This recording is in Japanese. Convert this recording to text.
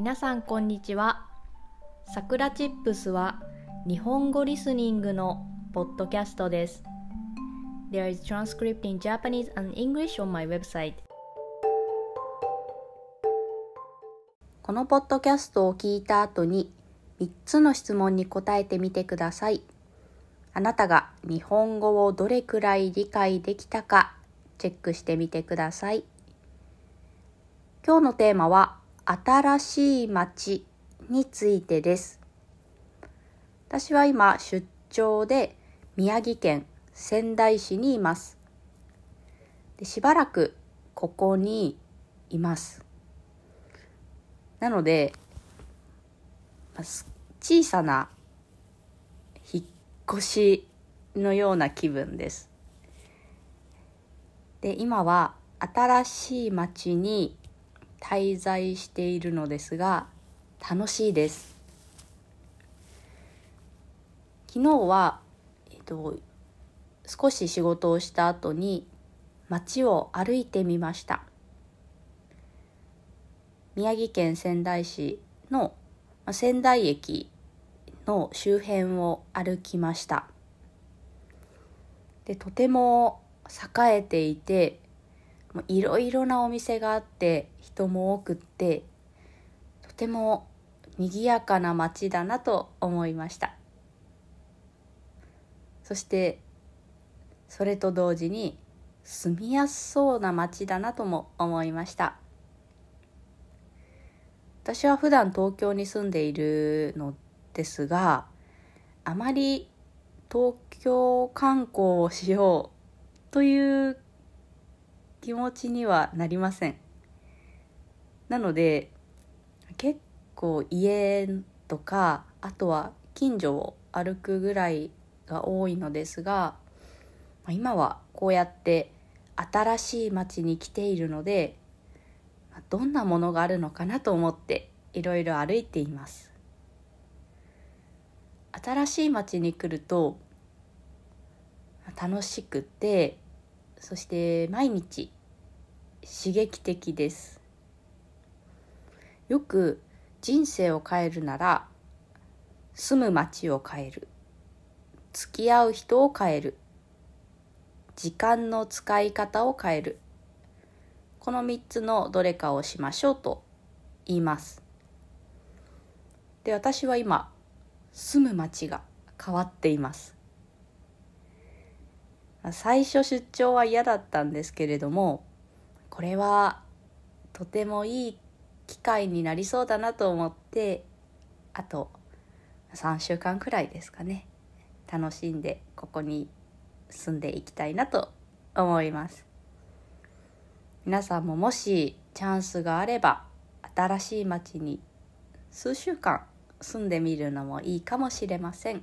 皆さんこんにちはさくらチップスは日本語リスニングのポッドキャストです There is transcript in Japanese and English on my website このポッドキャストを聞いた後に3つの質問に答えてみてくださいあなたが日本語をどれくらい理解できたかチェックしてみてください今日のテーマは新しい街についてです。私は今出張で宮城県仙台市にいます。でしばらくここにいます。なので、小さな引っ越しのような気分です。で、今は新しい町に滞在しているのですが楽しいです昨日は、えっと、少し仕事をした後に街を歩いてみました宮城県仙台市の仙台駅の周辺を歩きましたでとても栄えていていろいろなお店があって人も多くってとても賑やかな街だなと思いましたそしてそれと同時に住みやすそうな街だなとも思いました私は普段東京に住んでいるのですがあまり東京観光をしようという気持ちにはなりませんなので結構家とかあとは近所を歩くぐらいが多いのですが今はこうやって新しい町に来ているのでどんなものがあるのかなと思っていろいろ歩いています新しい町に来ると楽しくてそして毎日刺激的ですよく人生を変えるなら住む街を変える付き合う人を変える時間の使い方を変えるこの3つのどれかをしましょうと言いますで私は今住む町が変わっています最初出張は嫌だったんですけれどもこれはとてもいい機会になりそうだなと思ってあと3週間くらいですかね楽しんでここに住んでいきたいなと思います皆さんももしチャンスがあれば新しい町に数週間住んでみるのもいいかもしれません。